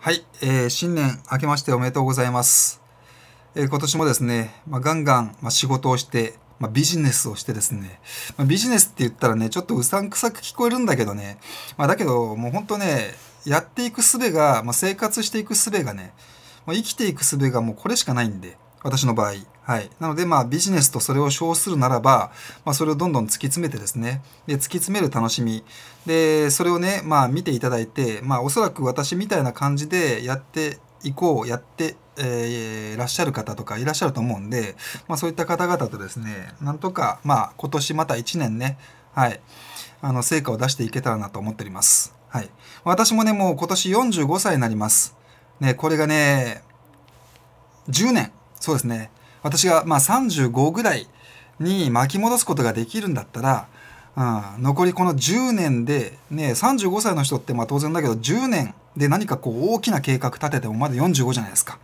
はい、えー、新年明けましておめでとうございます。えー、今年もですね、まあ、ガンガン、まあ、仕事をして、まあ、ビジネスをしてですね、まビジネスって言ったらね、ちょっとうさんくさく聞こえるんだけどね、まだけどもう本当ね、やっていく術が、ま生活していく術がね、ま生きていく術がもうこれしかないんで、私の場合。はい。なので、まあ、ビジネスとそれを称するならば、まあ、それをどんどん突き詰めてですね、で、突き詰める楽しみ。で、それをね、まあ、見ていただいて、まあ、おそらく私みたいな感じでやっていこう、やって、えー、らっしゃる方とかいらっしゃると思うんで、まあ、そういった方々とですね、なんとか、まあ、今年また1年ね、はい、あの、成果を出していけたらなと思っております。はい。私もね、もう今年45歳になります。ね、これがね、10年。そうですね私がまあ35ぐらいに巻き戻すことができるんだったら、うん、残りこの10年で、ね、35歳の人ってまあ当然だけど10年で何かこう大きな計画立ててもまだ45じゃないですか。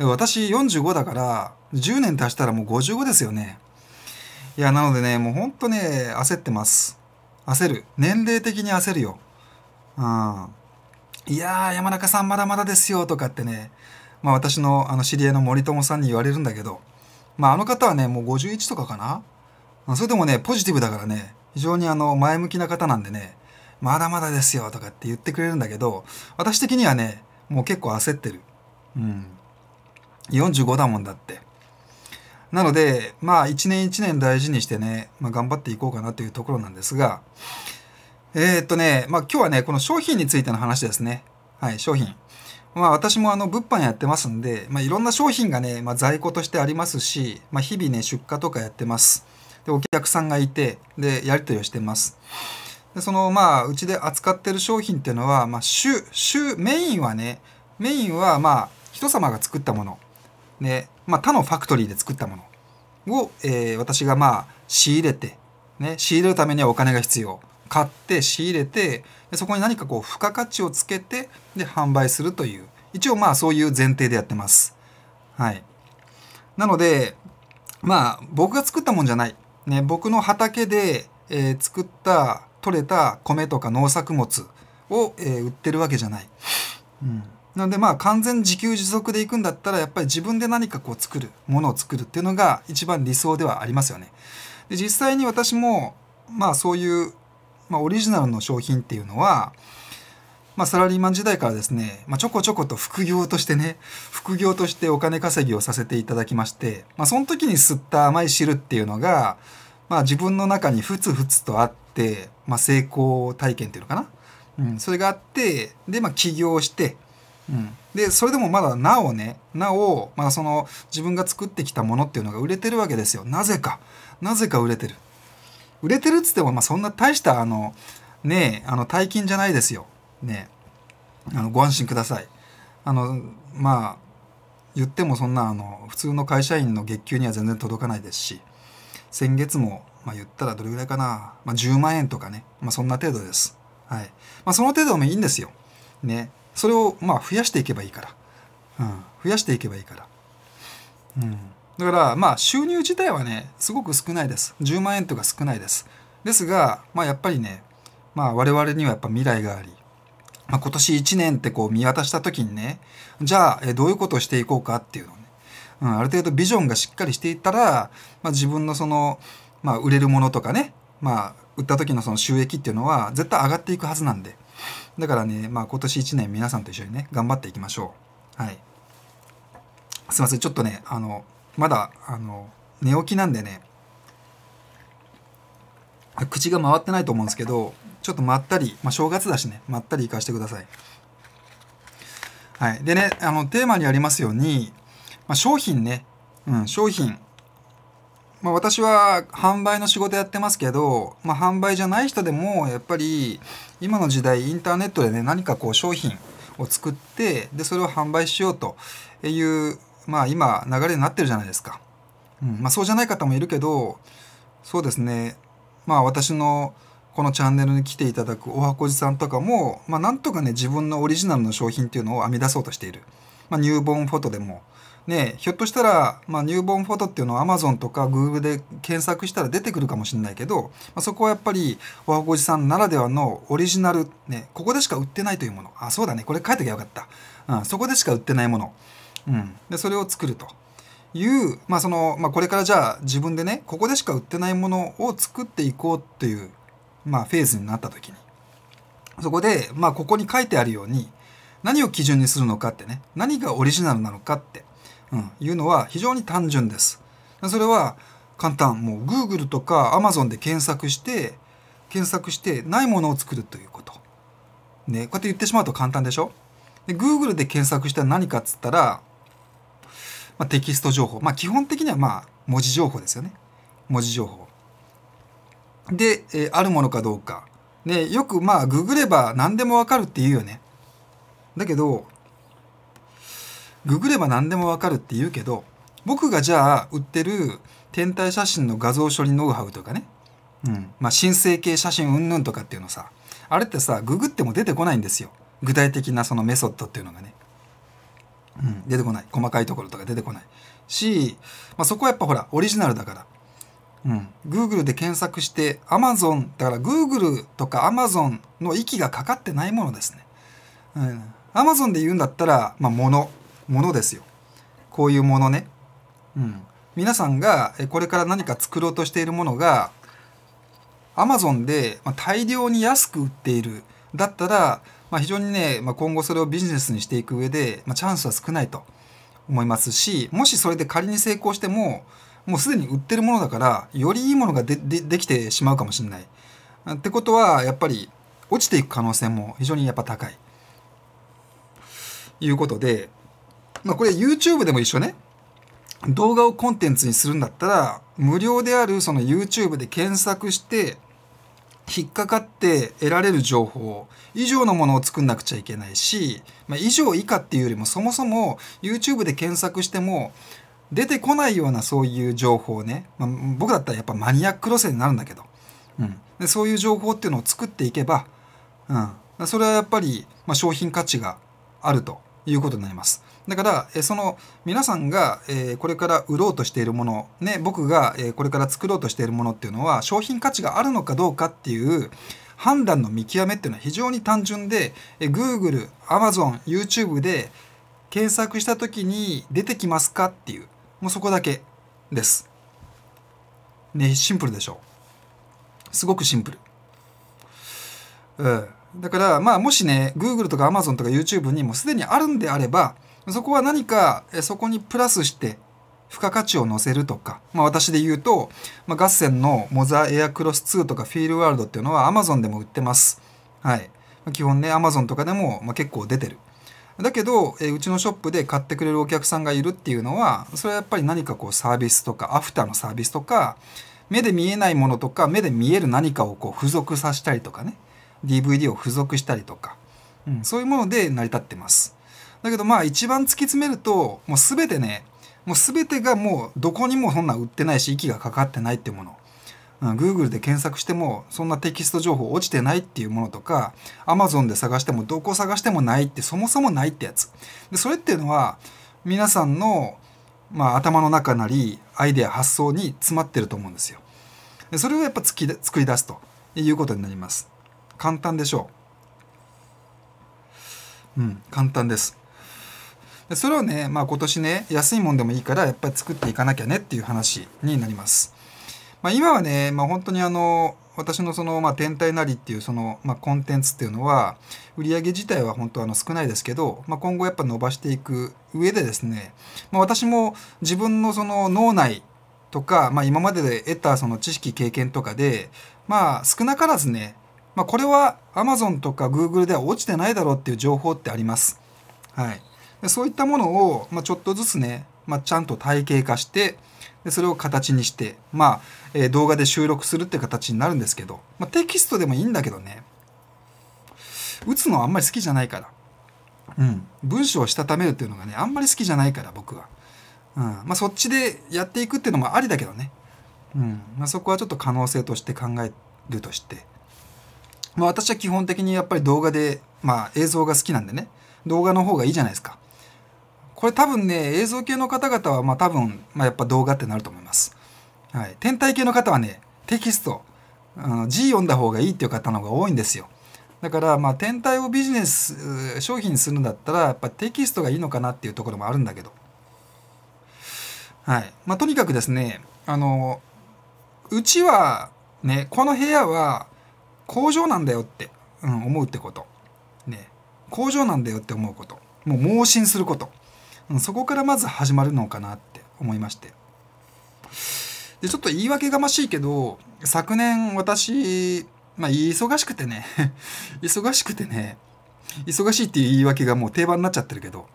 私45だから10年足したらもう55ですよね。いやなのでねもうほんとね焦ってます。焦る。年齢的に焦るよ。うん。いやー山中さんまだまだですよとかってねまあ、私のあの知り合いの森友さんに言われるんだけど、まあ、あの方はねもう51とかかなそれでもねポジティブだからね非常にあの前向きな方なんでねまだまだですよとかって言ってくれるんだけど私的にはねもう結構焦ってるうん45だもんだってなのでまあ一年一年大事にしてね、まあ、頑張っていこうかなというところなんですがえー、っとね、まあ、今日はねこの商品についての話ですねはい商品まあ私もあの物販やってますんで、まあ、いろんな商品がね、まあ、在庫としてありますし、まあ、日々ね、出荷とかやってます。で、お客さんがいて、で、やり取りをしてます。で、そのまあ、うちで扱ってる商品っていうのは、まあ、主、主、メインはね、メインはまあ、人様が作ったもの。ね、まあ、他のファクトリーで作ったものを、えー、私がまあ、仕入れて、ね、仕入れるためにはお金が必要。買って仕入れてでそこに何かこう付加価値をつけてで販売するという一応まあそういう前提でやってます。はい、なのでまあ僕が作ったもんじゃない、ね、僕の畑で、えー、作った取れた米とか農作物を、えー、売ってるわけじゃない。うんなのでまあ完全自給自足でいくんだったらやっぱり自分で何かこう作るものを作るっていうのが一番理想ではありますよね。で実際に私もまあそういうまあ、オリジナルの商品っていうのは、まあ、サラリーマン時代からですね、まあ、ちょこちょこと副業としてね副業としてお金稼ぎをさせていただきまして、まあ、その時に吸った甘い汁っていうのが、まあ、自分の中にふつふつとあって、まあ、成功体験っていうのかな、うん、それがあってで、まあ、起業して、うん、でそれでもまだなおねなお、まあ、その自分が作ってきたものっていうのが売れてるわけですよなぜかなぜか売れてる。売れてるっつっても、まあ、そんな大したあのねあの大金じゃないですよねあのご安心くださいあのまあ言ってもそんなあの普通の会社員の月給には全然届かないですし先月も、まあ、言ったらどれぐらいかな、まあ、10万円とかね、まあ、そんな程度です、はいまあ、その程度もいいんですよ、ね、それをまあ増やしていけばいいから、うん、増やしていけばいいから、うんだから、まあ、収入自体はね、すごく少ないです。10万円とか少ないです。ですが、まあ、やっぱりね、まあ、我々にはやっぱ未来があり、まあ、今年1年ってこう見渡した時にね、じゃあ、えどういうことをしていこうかっていうのをね、うん、ある程度ビジョンがしっかりしていったら、まあ、自分のその、まあ、売れるものとかね、まあ、売った時のその収益っていうのは絶対上がっていくはずなんで。だからね、まあ、今年1年皆さんと一緒にね、頑張っていきましょう。はい。すいません、ちょっとね、あの、まだあの寝起きなんでね口が回ってないと思うんですけどちょっとまったり、まあ、正月だしねまったりいかしてください。はい、でねあのテーマにありますように、まあ、商品ね、うん、商品、まあ、私は販売の仕事やってますけど、まあ、販売じゃない人でもやっぱり今の時代インターネットでね何かこう商品を作ってでそれを販売しようというまあ今流れになってるじゃないですか。うんまあ、そうじゃない方もいるけどそうですねまあ私のこのチャンネルに来ていただくおはこじさんとかも、まあ、なんとかね自分のオリジナルの商品っていうのを編み出そうとしている、まあ、ニューボーンフォトでも、ね、ひょっとしたら、まあ、ニューボーンフォトっていうのは Amazon とか Google で検索したら出てくるかもしれないけど、まあ、そこはやっぱりおはこじさんならではのオリジナル、ね、ここでしか売ってないというものあそうだねこれ書いときゃよかった、うん、そこでしか売ってないものうん、でそれを作るという、まあそのまあ、これからじゃあ自分でねここでしか売ってないものを作っていこうっていう、まあ、フェーズになった時にそこで、まあ、ここに書いてあるように何を基準にするのかってね何がオリジナルなのかって、うん、いうのは非常に単純です。それは簡単もう Google とか Amazon で検索して検索してないものを作るということ。ね、こうやって言ってしまうと簡単でしょで ?Google で検索したら何かっつったらまあ、テキスト情報。まあ、基本的にはまあ、文字情報ですよね。文字情報。で、えー、あるものかどうか。で、よくまあ、ググれば何でもわかるって言うよね。だけど、ググれば何でもわかるって言うけど、僕がじゃあ売ってる天体写真の画像処理ノウハウとかね、うん、まあ、新生系写真うんぬんとかっていうのさ、あれってさ、ググっても出てこないんですよ。具体的なそのメソッドっていうのがね。うん、出てこない細かいところとか出てこないし、まあ、そこはやっぱほらオリジナルだからうん、Google で検索して Amazon だから Google とか Amazon の息がかかってないものですね、うん、Amazon で言うんだったら、まあ、ものですよこういうものね、うん、皆さんがこれから何か作ろうとしているものが Amazon で大量に安く売っているだったらまあ、非常にね、まあ、今後それをビジネスにしていく上で、まあ、チャンスは少ないと思いますしもしそれで仮に成功してももうすでに売ってるものだからよりいいものがででできてしまうかもしれない。ってことはやっぱり落ちていく可能性も非常にやっぱ高い。いうことで、まあ、これ YouTube でも一緒ね動画をコンテンツにするんだったら無料であるその YouTube で検索して引っかかって得られる情報以上のものを作んなくちゃいけないし、まあ、以上以下っていうよりもそもそも YouTube で検索しても出てこないようなそういう情報ね、まあ、僕だったらやっぱマニアック路線になるんだけど、うん、でそういう情報っていうのを作っていけば、うん、それはやっぱり、まあ、商品価値があるということになります。だから、えその皆さんが、えこれから売ろうとしているもの、ね、僕が、えこれから作ろうとしているものっていうのは商品価値があるのかどうかっていう判断の見極めっていうのは非常に単純で、え Google、Amazon、YouTube で検索したときに出てきますかっていうもうそこだけです。ね、シンプルでしょう。すごくシンプル。うん。だから、まあ、もしね、Google とか Amazon とか YouTube にもすでにあるんであれば、そこは何かそこにプラスして付加価値を乗せるとか、まあ、私で言うと、まあ、合戦のモザエアクロス2とかフィールワールドっていうのは Amazon でも売ってます。はい。基本ね、Amazon とかでも、ま結構出てる。だけど、えうちのショップで買ってくれるお客さんがいるっていうのは、それはやっぱり何かこうサービスとか、アフターのサービスとか、目で見えないものとか、目で見える何かをこう付属させたりとかね、DVD を付属したりとか、うん、そういうもので成り立ってます。だけどまあ一番突き詰めるともう全てねもう全てがもうどこにもそんな売ってないし息がかかってないっていうもの。Google で検索してもそんなテキスト情報落ちてないっていうものとか Amazon で探してもどこ探してもないってそもそもないってやつでそれっていうのは皆さんの、まあ、頭の中なりアイデア発想に詰まってると思うんですよでそれをやっぱつき作り出すということになります簡単でしょううん簡単ですそれをね、まあ、今年ね安いもんでもいいからやっぱり作っていかなきゃねっていう話になります。まあ、今はね、まあ、本当にあの私のその、まあ、天体なりっていうその、まあ、コンテンツっていうのは売り上げ自体は本当あの少ないですけど、まあ、今後やっぱ伸ばしていく上でですね、まあ、私も自分のその脳内とか、まあ、今までで得たその知識経験とかで、まあ、少なからずね、まあ、これは Amazon とか Google では落ちてないだろうっていう情報ってあります。はいでそういったものを、まあ、ちょっとずつね、まあ、ちゃんと体系化してでそれを形にして、まあえー、動画で収録するって形になるんですけど、まあ、テキストでもいいんだけどね打つのはあんまり好きじゃないから、うん、文章をしたためるっていうのがねあんまり好きじゃないから僕は、うんまあ、そっちでやっていくっていうのもありだけどね、うんまあ、そこはちょっと可能性として考えるとして、まあ、私は基本的にやっぱり動画で、まあ、映像が好きなんでね動画の方がいいじゃないですかこれ多分ね、映像系の方々は、まあ多分、まあやっぱ動画ってなると思います。はい。天体系の方はね、テキスト、あの字読んだ方がいいっていう方の方が多いんですよ。だから、まあ天体をビジネス、商品にするんだったら、やっぱテキストがいいのかなっていうところもあるんだけど。はい。まあとにかくですね、あの、うちは、ね、この部屋は工場なんだよって、うん、思うってこと。ね、工場なんだよって思うこと。もう盲信すること。そこからまず始まるのかなって思いましてでちょっと言い訳がましいけど昨年私まあ忙しくてね 忙しくてね忙しいっていう言い訳がもう定番になっちゃってるけど、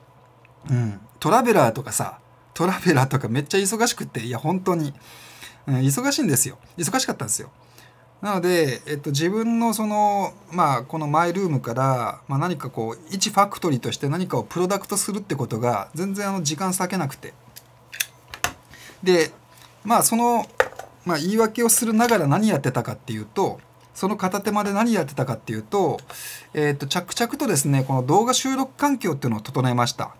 うん、トラベラーとかさトラベラーとかめっちゃ忙しくていや本当に、うん、忙しいんですよ忙しかったんですよなので、えっと、自分のその、まあ、このマイルームから、まあ、何かこう一ファクトリーとして何かをプロダクトするってことが全然あの時間割けなくてでまあその、まあ、言い訳をするながら何やってたかっていうとその片手間で何やってたかっていうと、えっと着々とですねこの動画収録環境っていうのを整えました。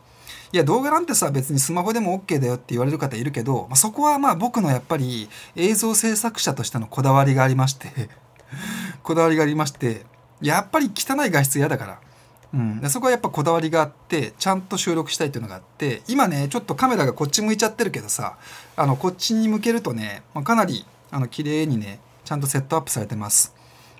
いや動画なんてさ別にスマホでも OK だよって言われる方いるけど、まあ、そこはまあ僕のやっぱり映像制作者としてのこだわりがありまして こだわりがありましてやっぱり汚い画質嫌だから。うん、そこはやっぱこだわりがあってちゃんと収録したいというのがあって今ねちょっとカメラがこっち向いちゃってるけどさあのこっちに向けるとね、まあ、かなりあの綺麗にねちゃんとセットアップされてます。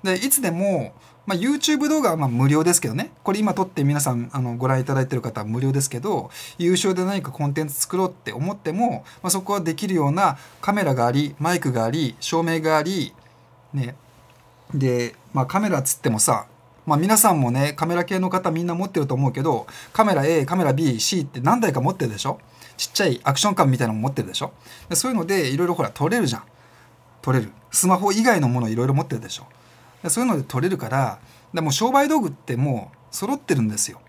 でいつでもまあ、YouTube 動画はま無料ですけどねこれ今撮って皆さんあのご覧いただいてる方は無料ですけど優勝で何かコンテンツ作ろうって思っても、まあ、そこはできるようなカメラがありマイクがあり照明がありねで、まあ、カメラつってもさまあ、皆さんもねカメラ系の方みんな持ってると思うけどカメラ A カメラ BC って何台か持ってるでしょちっちゃいアクション感みたいなのも持ってるでしょでそういうのでいろいろほら撮れるじゃん撮れるスマホ以外のものいろいろ持ってるでしょそういうので取れるからでも商売道具ってもう揃ってるんですよ。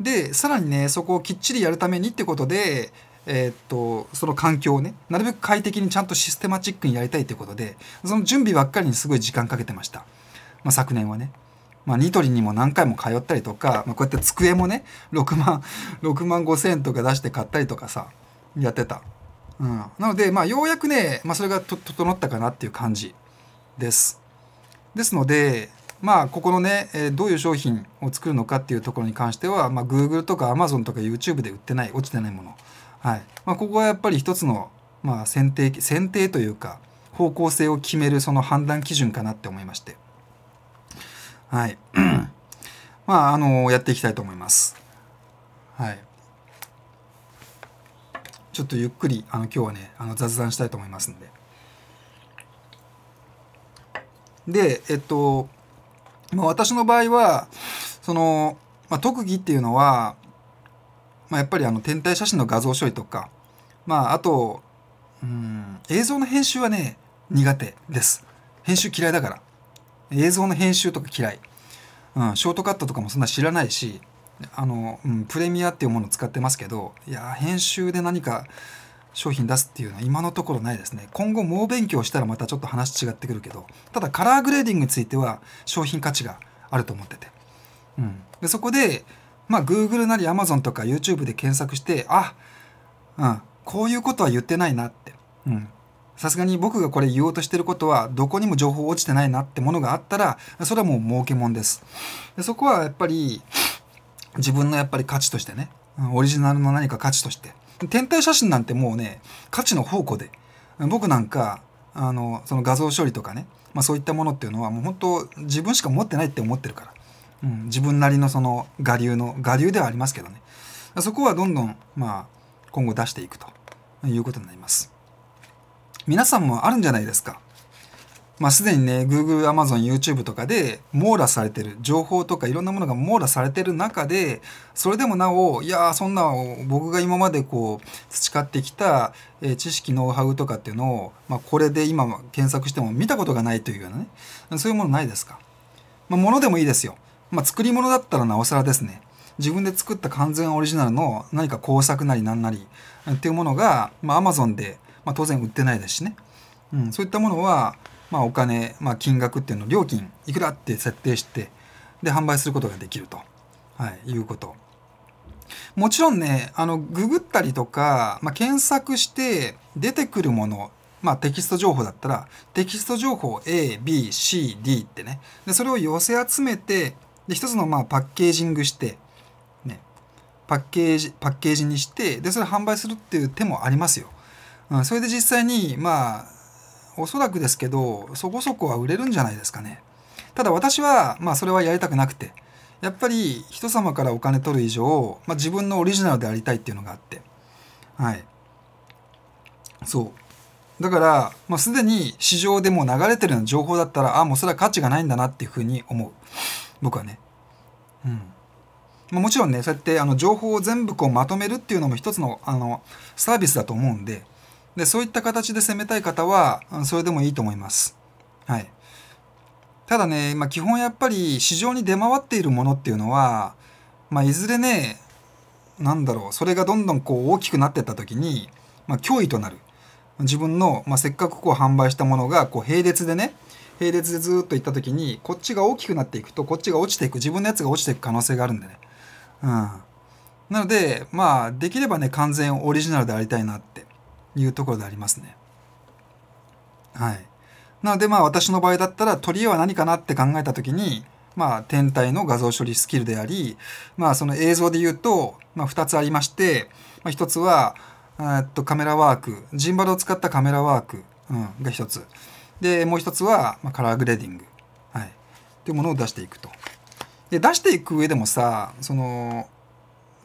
でさらにねそこをきっちりやるためにってことで、えー、っとその環境をねなるべく快適にちゃんとシステマチックにやりたいってことでその準備ばっかりにすごい時間かけてました、まあ、昨年はね。まあ、ニトリにも何回も通ったりとか、まあ、こうやって机もね6万6 万5千円とか出して買ったりとかさやってた、うん、なので、まあ、ようやくね、まあ、それが整ったかなっていう感じですですので、まあ、ここのね、えどういう商品を作るのかっていうところに関しては、まあ、Google とか Amazon とか YouTube で売ってない、落ちてないもの。はいまあ、ここはやっぱり一つの、まあ、選定、選定というか、方向性を決めるその判断基準かなって思いまして。はい。まあ、あのやっていきたいと思います。はい。ちょっとゆっくり、あの、今日はね、あの雑談したいと思いますんで。で、えっと、まあ、私の場合は、その、まあ、特技っていうのは、まあ、やっぱりあの天体写真の画像処理とか、まあ、あと、うん、映像の編集はね、苦手です。編集嫌いだから。映像の編集とか嫌い。うん、ショートカットとかもそんな知らないし、あの、うん、プレミアっていうものを使ってますけど、いや、編集で何か、商品出すっていうのは今のところないですね今後猛勉強したらまたちょっと話違ってくるけどただカラーグレーディングについては商品価値があると思ってて、うん、でそこでまあ Google なり Amazon とか YouTube で検索してあうんこういうことは言ってないなってさすがに僕がこれ言おうとしてることはどこにも情報落ちてないなってものがあったらそれはもう儲けもんですでそこはやっぱり自分のやっぱり価値としてねオリジナルの何か価値として天体写真なんてもうね価値の宝庫で僕なんかあのその画像処理とかね、まあ、そういったものっていうのはもう本当自分しか持ってないって思ってるから、うん、自分なりのその我流の我流ではありますけどねそこはどんどん、まあ、今後出していくということになります皆さんもあるんじゃないですかまあ、すでにね Google、Amazon、YouTube とかで網羅されてる情報とかいろんなものが網羅されてる中でそれでもなおいやそんな僕が今までこう培ってきた、え知識ノウハウとかっていうのを、まあ、これで今検索しても見たことがないというようなねそういうものないですか、まあ、ものでもいいですよ、まあ、作り物だったらなおさらですね自分で作った完全オリジナルの何か工作なりなんなりっていうものが、まあ、Amazon で、まあ、当然売ってないですしね、うん、そういったものはまあ、お金、まあ、金額っていうの料金いくらって設定してで販売することができると、はい、いうこともちろんねあのググったりとか、まあ、検索して出てくるものまあ、テキスト情報だったらテキスト情報 ABCD ってねでそれを寄せ集めてで一つのまあパッケージングして、ね、パッケージパッケージにしてでそれ販売するっていう手もありますよ、うん、それで実際にまあおそらくですけどそこそこは売れるんじゃないですかねただ私はまあそれはやりたくなくてやっぱり人様からお金取る以上、まあ、自分のオリジナルでありたいっていうのがあってはいそうだからもうすでに市場でもう流れてるような情報だったらあもうそれは価値がないんだなっていうふうに思う僕はねうんまもちろんねそうやってあの情報を全部こうまとめるっていうのも一つのあのサービスだと思うんでで、そういった形で攻めたい方は、それでもいいと思います。はい。ただね、まあ、基本やっぱり市場に出回っているものっていうのは、まあ、いずれね、なんだろう、それがどんどんこう大きくなっていった時に、まあ、脅威となる。自分の、まあ、せっかくこう販売したものがこう並列でね、並列でずっといった時に、こっちが大きくなっていくと、こっちが落ちていく、自分のやつが落ちていく可能性があるんでね。うん。なので、まあ、できればね、完全オリジナルでありたいなっていうところでありますね。はい。なのでまあ私の場合だったら取り柄は何かなって考えた時に、まあ天体の画像処理スキルであり、まあその映像で言うと、まあ2つありまして、まあ1つは、っとカメラワーク、ジンバルを使ったカメラワーク、うん、が1つ。で、もう1つは、まあ、カラーグレーディング。はい。というものを出していくと。で、出していく上でもさ、その、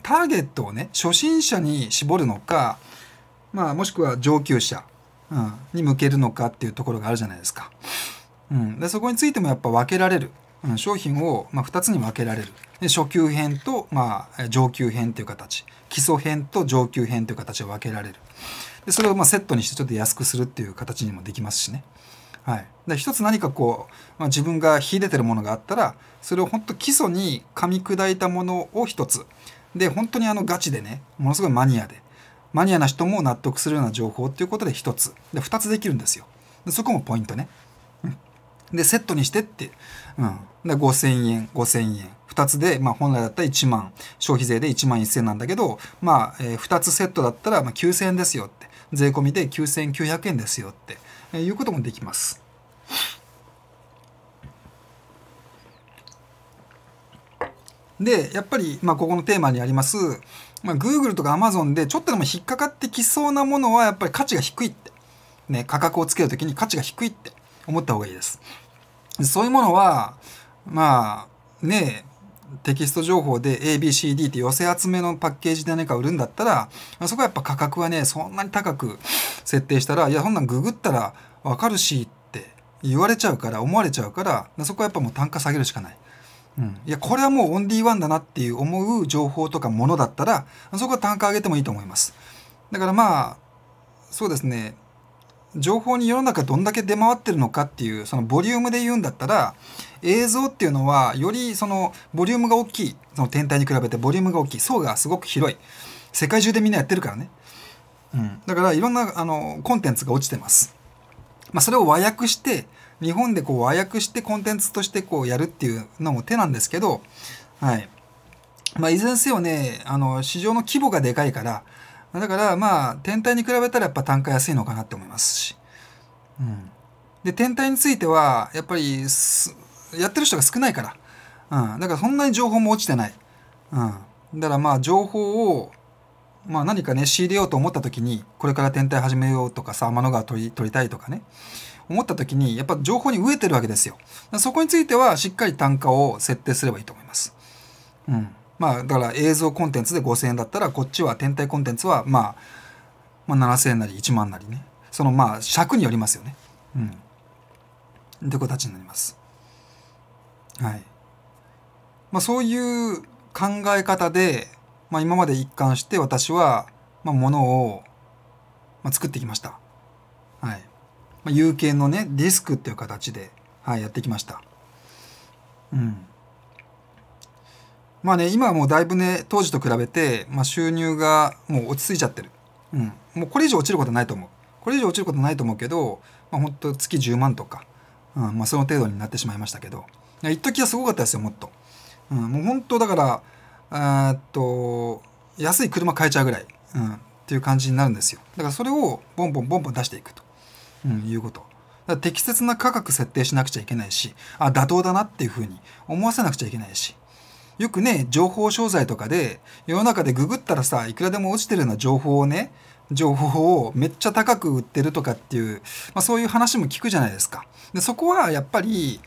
ターゲットをね、初心者に絞るのか、まあ、もしくは上級者、うん、に向けるのかっていうところがあるじゃないですか。うん、でそこについてもやっぱ分けられる、うん、商品を、まあ、2つに分けられるで初級編と、まあ、上級編という形基礎編と上級編という形を分けられるでそれをまあセットにしてちょっと安くするっていう形にもできますしね。はい、で一つ何かこう、まあ、自分が秀でてるものがあったらそれを本当基礎に噛み砕いたものを一つで本当にあのガチでねものすごいマニアでマニアな人も納得するような情報っていうことで1つで2つできるんですよでそこもポイントね、うん、でセットにしてって、うん、で5000円5000円2つで、まあ、本来だったら1万消費税で1万1000円なんだけど、まあえー、2つセットだったらま9000円ですよって税込みで9900円ですよって、えー、いうこともできますでやっぱり、まあ、ここのテーマにありますまあ、Google とか Amazon でちょっとでも引っかかってきそうなものはやっぱり価値が低いって。ね、価格をつけるときに価値が低いって思った方がいいです。そういうものは、まあ、ねテキスト情報で ABCD って寄せ集めのパッケージで何か売るんだったら、そこはやっぱ価格はね、そんなに高く設定したら、いや、そんなんググったらわかるしって言われちゃうから、思われちゃうから、そこはやっぱもう単価下げるしかない。いやこれはもうオンリーワンだなっていう思う情報とかものだったらそこは単価上げてもいいと思いますだからまあそうですね情報に世の中どんだけ出回ってるのかっていうそのボリュームで言うんだったら映像っていうのはよりそのボリュームが大きいその天体に比べてボリュームが大きい層がすごく広い世界中でみんなやってるからね、うん、だからいろんなあのコンテンツが落ちてます、まあ、それを和訳して日本でこう和訳してコンテンツとしてこうやるっていうのも手なんですけど、はい。まあ、いずれにせよね、あの、市場の規模がでかいから、だからまあ、天体に比べたらやっぱ単価安いのかなって思いますし。うん。で、天体については、やっぱり、やってる人が少ないから。うん。だからそんなに情報も落ちてない。うん。だからまあ、情報を、まあ何かね、仕入れようと思った時に、これから天体始めようとかさ、天の川取り取りたいとかね。思った時に、やっぱ情報に飢えてるわけですよ。そこについては、しっかり単価を設定すればいいと思います。うん。まあ、だから映像コンテンツで5000円だったら、こっちは天体コンテンツは、まあ、まあ、7000円なり1万なりね。そのまあ、尺によりますよね。うん。って形になります。はい。まあ、そういう考え方で、まあ、今まで一貫して私は、まあ、ものを、まあ、作ってきました。まあ、有形のね、ディスクっていう形で、はい、やってきました。うん。まあね、今はもうだいぶね、当時と比べて、まあ、収入がもう落ち着いちゃってる。うん。もうこれ以上落ちることはないと思う。これ以上落ちることはないと思うけど、まあ、ほんと月10万とか、うん、まあ、その程度になってしまいましたけど、一時はすごかったですよ、もっと。うん、もう本当だから、えっと、安い車買えちゃうぐらい、うん、っていう感じになるんですよ。だからそれをボンボンボンボン出していくと。うん、いうこと。適切な価格設定しなくちゃいけないし、あ、妥当だなっていうふうに思わせなくちゃいけないし。よくね、情報商材とかで、世の中でググったらさ、いくらでも落ちてるような情報をね、情報をめっちゃ高く売ってるとかっていう、まあ、そういう話も聞くじゃないですか。で、そこはやっぱり、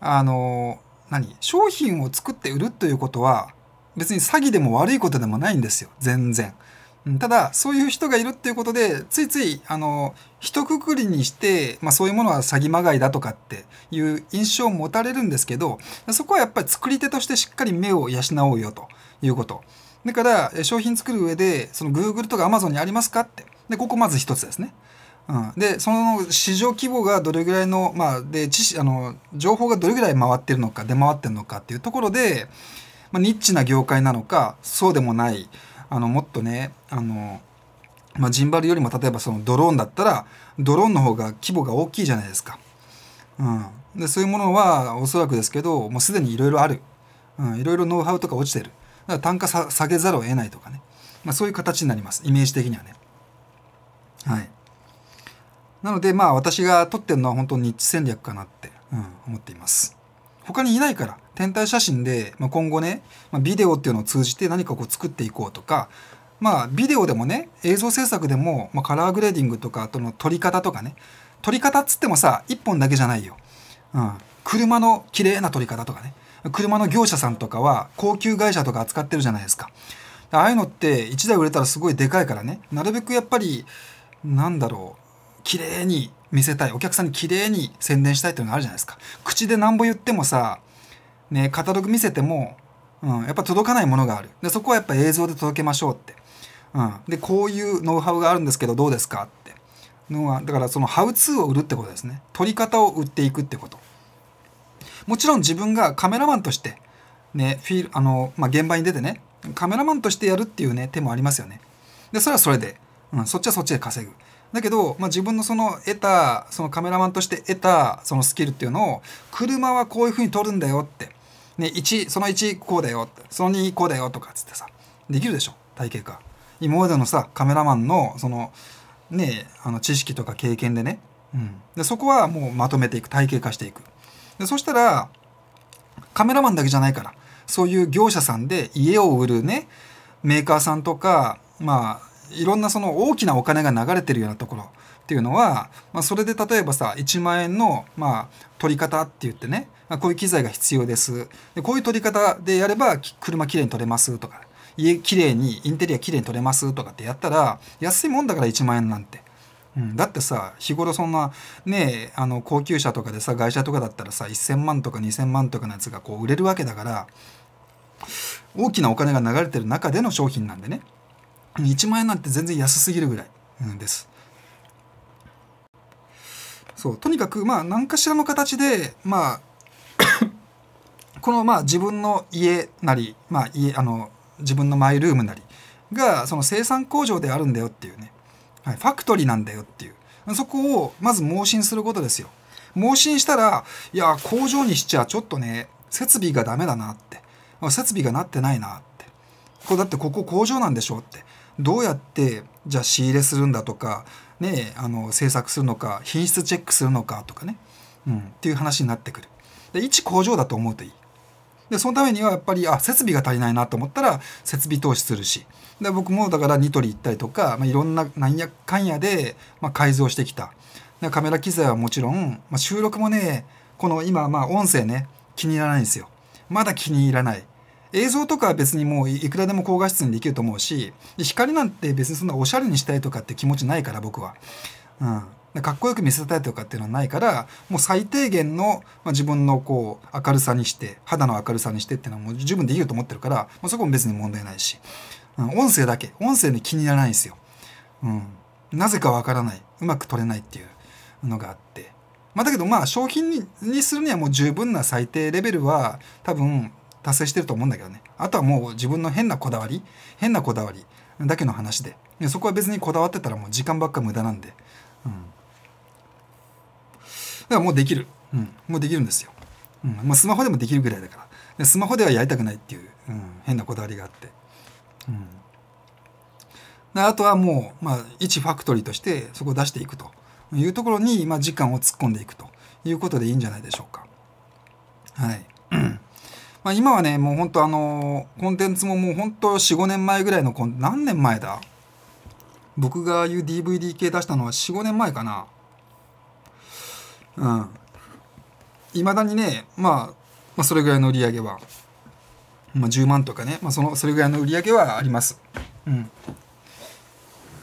あの、何商品を作って売るということは、別に詐欺でも悪いことでもないんですよ。全然。ただそういう人がいるっていうことでついついあの一括りにして、まあ、そういうものは詐欺まがいだとかっていう印象を持たれるんですけどそこはやっぱり作り手としてしっかり目を養おうよということだから商品作る上でその Google とか Amazon にありますかってでここまず一つですね。うん、でその市場規模がどれぐらいの,、まあ、で知あの情報がどれぐらい回ってるのか出回ってるのかっていうところで、まあ、ニッチな業界なのかそうでもないあのもっとねあの、まあ、ジンバルよりも例えばそのドローンだったらドローンの方が規模が大きいじゃないですか。うん、でそういうものはおそらくですけどもうすでにいろいろある、うん、いろいろノウハウとか落ちてるだから単価下げざるを得ないとかね、まあ、そういう形になりますイメージ的にはね。はいなのでまあ私が取ってるのは本当にニッチ戦略かなって、うん、思っています。他にいないから天体写真で、まあ、今後ね、まあ、ビデオっていうのを通じて何かこう作っていこうとかまあビデオでもね映像制作でも、まあ、カラーグレーディングとかあとの撮り方とかね撮り方っつってもさ1本だけじゃないよ、うん、車の綺麗な撮り方とかね車の業者さんとかは高級会社とか扱ってるじゃないですかああいうのって1台売れたらすごいでかいからねなるべくやっぱりなんだろう綺麗に見せたいお客さんに綺麗に宣伝したいっていうのがあるじゃないですか口でなんぼ言ってもさ、ね、カタログ見せても、うん、やっぱ届かないものがあるでそこはやっぱ映像で届けましょうって、うん、でこういうノウハウがあるんですけどどうですかってのはだからそのハウツーを売るってことですね撮り方を売っていくってこともちろん自分がカメラマンとしてねフィールあの、まあ、現場に出てねカメラマンとしてやるっていうね手もありますよねでそれはそれで、うん、そっちはそっちで稼ぐだけど、まあ、自分のその得たそのカメラマンとして得たそのスキルっていうのを車はこういうふうに撮るんだよって、ね、1その1こうだよその2こうだよとかっつってさできるでしょ体系化今までのさカメラマンのそのねあの知識とか経験でね、うん、でそこはもうまとめていく体系化していくでそしたらカメラマンだけじゃないからそういう業者さんで家を売るねメーカーさんとかまあいろんなその大きなお金が流れてるようなところっていうのは、まあ、それで例えばさ1万円の、まあ、取り方って言ってねこういう機材が必要ですでこういう取り方でやれば車きれいに取れますとか家きれいにインテリアきれいに取れますとかってやったら安いもんだから1万円なんて。うん、だってさ日頃そんなねあの高級車とかでさ外車とかだったらさ1,000万とか2,000万とかのやつがこう売れるわけだから大きなお金が流れてる中での商品なんでね1万円なんて全然安すぎるぐらい、です。そうとにかくまあ何かしらの形でまあこのまあ自分の家なり、まあ家、家あの自分のマイルームなりがその生産工場であるんだよっていうね、はい、ファクトリーなんだよっていうそこをまず盲信することですよ盲信したらいや工場にしちゃちょっとね設備がダメだなって設備がなってないなってこれだってここ工場なんでしょうってどうやってじゃあ仕入れするんだとか、ね、あの制作するのか品質チェックするのかとかね、うん、っていう話になってくるで一工場だと思うといいでそのためにはやっぱりあ設備が足りないなと思ったら設備投資するしで僕もだからニトリ行ったりとか、まあ、いろんななんやかんやで、まあ、改造してきたでカメラ機材はもちろん、まあ、収録もねこの今まあ音声ね気に入らないんですよまだ気に入らない映像とかは別にもういくらでも高画質にできると思うし光なんて別にそんなおしゃれにしたいとかって気持ちないから僕は。うんかっこよく見せたいとかっていうのはないからもう最低限の、まあ、自分のこう明るさにして肌の明るさにしてっていうのはもう十分できると思ってるからもうそこも別に問題ないし、うん、音声だけ音声に気にならないんですよ、うん、なぜかわからないうまく撮れないっていうのがあってまあだけどまあ商品にするにはもう十分な最低レベルは多分達成してると思うんだけどねあとはもう自分の変なこだわり変なこだわりだけの話ででそこは別にこだわってたらもう時間ばっか無駄なんで、うん、だからもうできる、うん、もうできるんですよ、うん、まあスマホでもできるぐらいだからでスマホではやりたくないっていう、うん、変なこだわりがあって、うん、であとはもう、まあ、一ファクトリーとしてそこを出していくというところに、まあ、時間を突っ込んでいくということでいいんじゃないでしょうかはいまあ、今はね、もう本当あのー、コンテンツももう本当4、5年前ぐらいの、何年前だ僕がいう DVD 系出したのは4、5年前かな。うん。いまだにね、まあ、まあ、それぐらいの売り上げは、まあ、10万とかね、まあ、その、それぐらいの売り上げはあります。うん。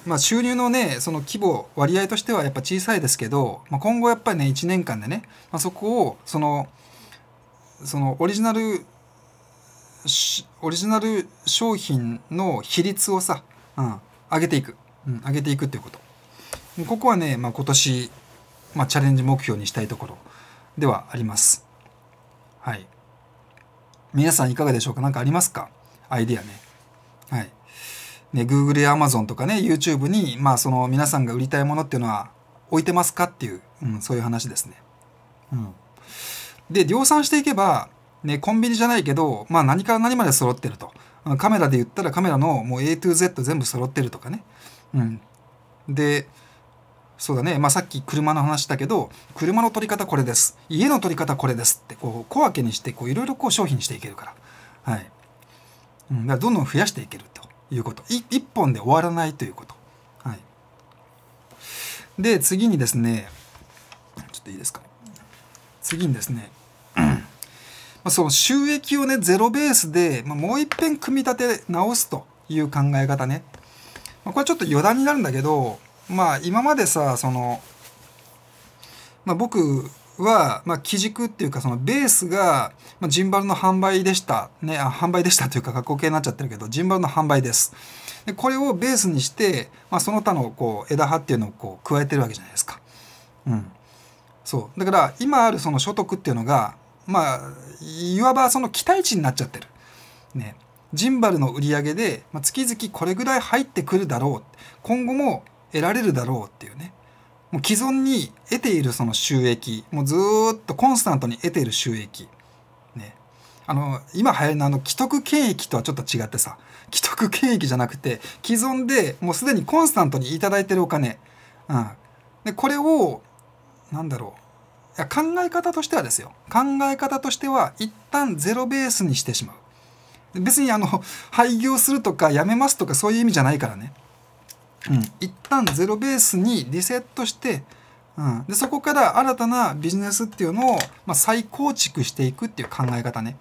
まあ、収入のね、その規模、割合としてはやっぱ小さいですけど、まあ、今後やっぱりね、1年間でね、まあ、そこを、その、そのオリジナルオリジナル商品の比率をさ、うん、上げていく、うん、上げていくっていうことここはね、まあ、今年、まあ、チャレンジ目標にしたいところではありますはい皆さんいかがでしょうか何かありますかアイディアねはいね Google や Amazon とかね YouTube に、まあ、その皆さんが売りたいものっていうのは置いてますかっていう、うん、そういう話ですねうんで、量産していけば、ね、コンビニじゃないけど、まあ何から何まで揃ってると。カメラで言ったらカメラのもう A to Z 全部揃ってるとかね。うん。で、そうだね。まあさっき車の話だけど、車の撮り方これです。家の撮り方これですって、こう小分けにして、こういろいろこう商品にしていけるから。はい。うん、だからどんどん増やしていけるということ。一本で終わらないということ。はい。で、次にですね、ちょっといいですか。次にですね、その収益をね、ゼロベースで、まあ、もう一遍組み立て直すという考え方ね。まあ、これちょっと余談になるんだけど、まあ今までさ、その、まあ僕は、まあ基軸っていうかそのベースが、まあ、ジンバルの販売でした。ね、あ、販売でしたというか過去形になっちゃってるけど、ジンバルの販売です。でこれをベースにして、まあ、その他のこう枝葉っていうのをこう加えてるわけじゃないですか。うん、そうだから今あるその所得っていうのが、まあ、いわばその期待値になっちゃってる。ね。ジンバルの売り上げで、まあ、月々これぐらい入ってくるだろう。今後も得られるだろうっていうね。もう既存に得ているその収益、もうずっとコンスタントに得ている収益。ね。あの、今流行りのあの、既得権益とはちょっと違ってさ、既得権益じゃなくて、既存でもうすでにコンスタントに頂いてるお金。うん。で、これを、なんだろう。いや考え方としてはですよ考え方としては一旦ゼロベースにしてしまう別にあの廃業するとかやめますとかそういう意味じゃないからね、うん、一旦ゼロベースにリセットして、うん、でそこから新たなビジネスっていうのを、まあ、再構築していくっていう考え方ね、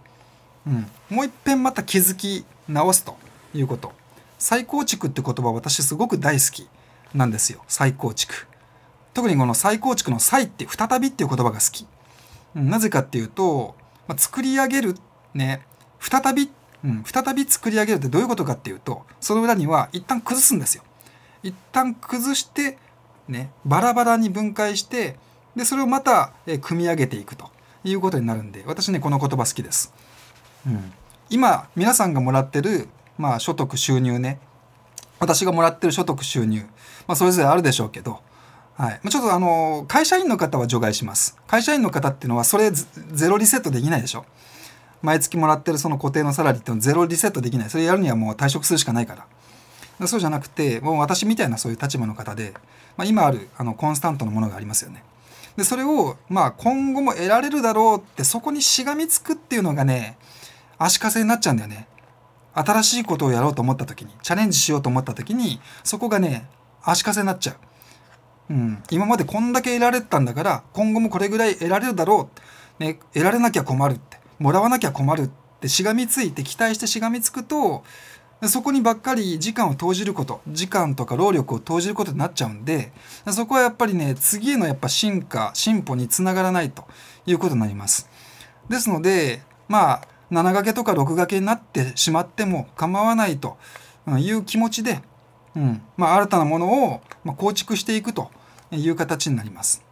うん、もういっぺんまた気づき直すということ再構築って言葉私すごく大好きなんですよ再構築特にこの再構築の再って再びっていう言葉が好き。うん、なぜかっていうと、まあ、作り上げる、ね、再び、うん、再び作り上げるってどういうことかっていうと、その裏には一旦崩すんですよ。一旦崩して、ね、バラバラに分解して、で、それをまた、えー、組み上げていくということになるんで、私ね、この言葉好きです。うん、今、皆さんがもらってる、まあ、所得、収入ね、私がもらってる所得、収入、まあ、それぞれあるでしょうけど、はい、ちょっとあの会社員の方は除外します会社員の方っていうのはそれゼロリセットできないでしょ毎月もらってるその固定のサラリーってのゼロリセットできないそれやるにはもう退職するしかないからそうじゃなくてもう私みたいなそういう立場の方で、まあ、今あるあのコンスタントのものがありますよねでそれをまあ今後も得られるだろうってそこにしがみつくっていうのがね足かせになっちゃうんだよね新しいことをやろうと思った時にチャレンジしようと思った時にそこがね足かせになっちゃううん、今までこんだけ得られたんだから今後もこれぐらい得られるだろう、ね、得られなきゃ困るってもらわなきゃ困るってしがみついて期待してしがみつくとそこにばっかり時間を投じること時間とか労力を投じることになっちゃうんでそこはやっぱりね次へのやっぱ進化進歩につながらないということになります。ですのでまあ7掛けとか6掛けになってしまっても構わないという気持ちで、うんまあ、新たなものを構築していくという形になります。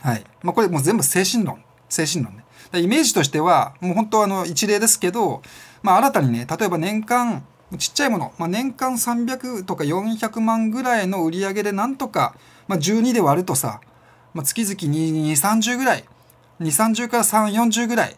はい。まあ、これもう全部精神論。精神論ね。イメージとしては、もう本当あの一例ですけど、まあ、新たにね、例えば年間、ちっちゃいもの、まあ、年間300とか400万ぐらいの売り上げでなんとか、まあ、12で割るとさ、まあ、月々2、30ぐらい、2、30から3、40ぐらい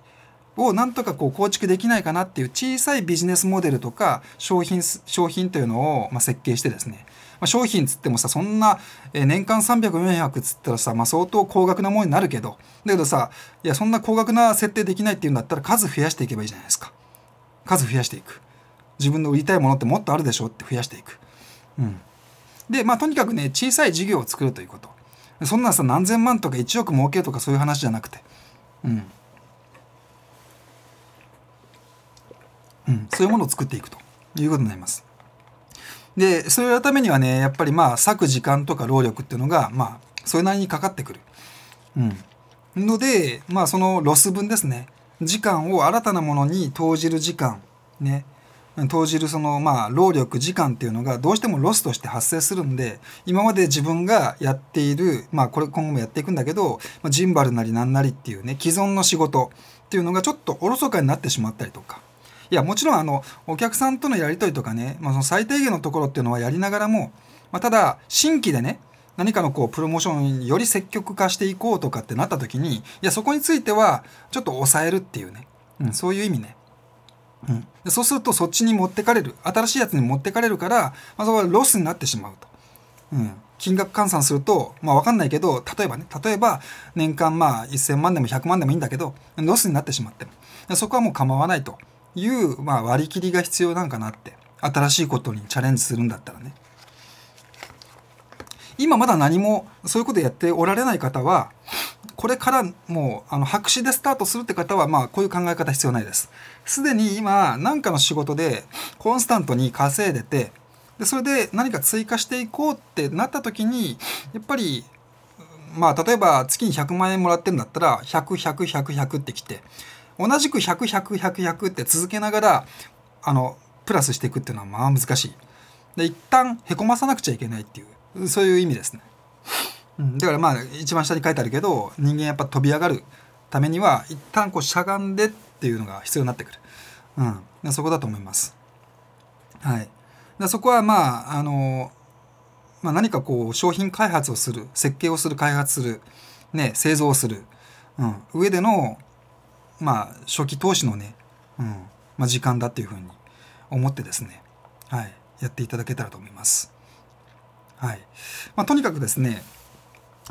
をなんとかこう構築できないかなっていう小さいビジネスモデルとか商品、商品というのをま設計してですね、まあ、商品つってもさそんな、え年間300400つったらさ、まあ、相当高額なものになるけどだけどさいやそんな高額な設定できないっていうんだったら数増やしていけばいいじゃないですか数増やしていく自分の売りたいものってもっとあるでしょって増やしていく、うん、でまあとにかくね小さい事業を作るということそんなさ何千万とか1億儲けとかそういう話じゃなくてうんうん、そういうものを作っていくということになります。でそれをやるためにはねやっぱりまあ割く時間とか労力っていうのがまあそれなりにかかってくる。うん、のでまあそのロス分ですね時間を新たなものに投じる時間ね投じるそのまあ労力時間っていうのがどうしてもロスとして発生するんで今まで自分がやっているまあこれ今後もやっていくんだけど、まあ、ジンバルなりなんなりっていうね既存の仕事っていうのがちょっとおろそかになってしまったりとかいやもちろんあのお客さんとのやり取りとかね、まあ、その最低限のところっていうのはやりながらも、まあ、ただ新規でね何かのこうプロモーションより積極化していこうとかってなった時にいやそこについてはちょっと抑えるっていうね、うん、そういう意味ね、うん、でそうするとそっちに持ってかれる新しいやつに持ってかれるから、まあ、そこはロスになってしまうと、うん、金額換算するとまあ分かんないけど例えばね例えば年間まあ1000万でも100万でもいいんだけどロスになってしまってそこはもう構わないと。いう、まあ、割り切りが必要なんかなって新しいことにチャレンジするんだったらね今まだ何もそういうことやっておられない方はこれからもうあの白紙でスタートするって方はまあこういう考え方必要ないですすでに今何かの仕事でコンスタントに稼いでてでそれで何か追加していこうってなった時にやっぱりまあ例えば月に100万円もらってるんだったら100100100100 100ってきて同じく100100100100って続けながらあのプラスしていくっていうのはまあ難しいで一旦へこまさなくちゃいけないっていうそういう意味ですね、うん、だからまあ一番下に書いてあるけど人間やっぱ飛び上がるためには一旦こうしゃがんでっていうのが必要になってくる、うん、そこだと思いますはいでそこはまああの、まあ、何かこう商品開発をする設計をする開発する、ね、製造をする、うん、上でのまあ、初期投資のね、うんまあ、時間だっていうふうに思ってですね、はい、やっていただけたらと思います。はいまあ、とにかくですね、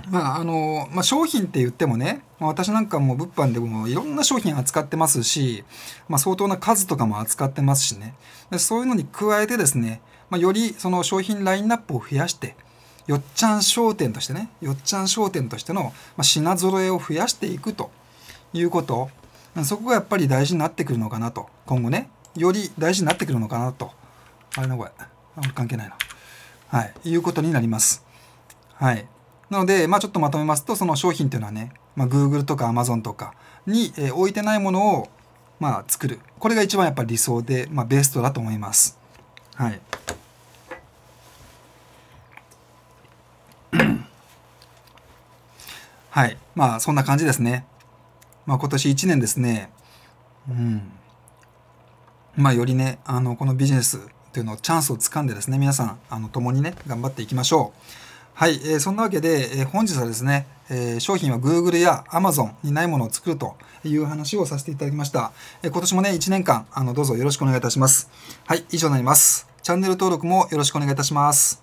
まああのまあ、商品って言ってもね、まあ、私なんかも物販でもいろんな商品扱ってますし、まあ、相当な数とかも扱ってますしねでそういうのに加えてですね、まあ、よりその商品ラインナップを増やしてよっちゃん商店としてねよっちゃん商店としての品揃えを増やしていくということそこがやっぱり大事になってくるのかなと。今後ね、より大事になってくるのかなと。あれな、これ。関係ないな。はい。いうことになります。はい。なので、まあちょっとまとめますと、その商品っていうのはね、まあ、Google とか Amazon とかに、えー、置いてないものを、まあ、作る。これが一番やっぱり理想で、まあ、ベストだと思います。はい。はい。まあ、そんな感じですね。まあ、今年1年ですね、うん、まあ、よりね、あの、このビジネスというのをチャンスをつかんでですね、皆さん、あの、共にね、頑張っていきましょう。はい、えー、そんなわけで、えー、本日はですね、えー、商品は Google や Amazon にないものを作るという話をさせていただきました。えー、今年もね、1年間、あの、どうぞよろしくお願いいたします。はい、以上になります。チャンネル登録もよろしくお願いいたします。